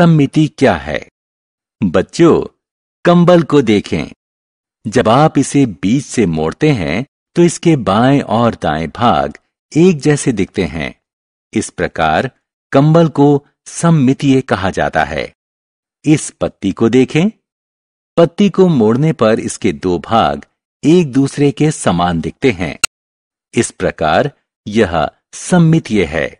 सम्मिति क्या है बच्चों कंबल को देखें जब आप इसे बीच से मोड़ते हैं तो इसके बाएं और दाएं भाग एक जैसे दिखते हैं इस प्रकार कंबल को सम्मितीय कहा जाता है इस पत्ती को देखें पत्ती को मोड़ने पर इसके दो भाग एक दूसरे के समान दिखते हैं इस प्रकार यह सम्मितीय है